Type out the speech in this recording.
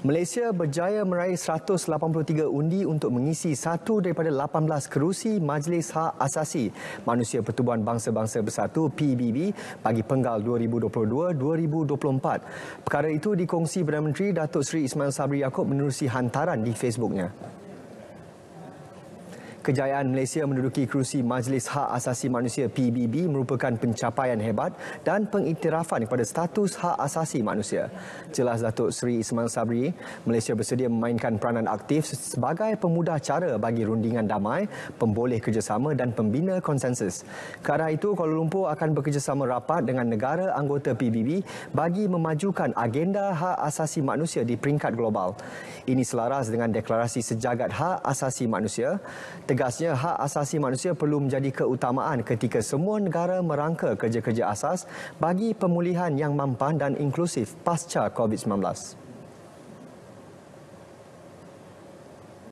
Malaysia berjaya meraih 183 undi untuk mengisi satu daripada 18 kerusi Majlis Hak Asasi Manusia Pertubuhan Bangsa-Bangsa Bersatu PBB bagi penggal 2022-2024. Perkara itu dikongsi Perdana Menteri Datuk Seri Ismail Sabri Yaakob menerusi hantaran di Facebooknya. Kejayaan Malaysia menduduki kerusi Majlis Hak Asasi Manusia PBB merupakan pencapaian hebat dan pengiktirafan kepada status hak asasi manusia. Jelas Datuk Seri Ismail Sabri, Malaysia bersedia memainkan peranan aktif sebagai pemudah cara bagi rundingan damai, pemboleh kerjasama dan pembina konsensus. Ke itu, Kuala Lumpur akan bekerjasama rapat dengan negara anggota PBB bagi memajukan agenda hak asasi manusia di peringkat global. Ini selaras dengan deklarasi sejagat hak asasi manusia tegasnya hak asasi manusia perlu menjadi keutamaan ketika semua negara merangka kerja-kerja asas bagi pemulihan yang mampan dan inklusif pasca COVID-19.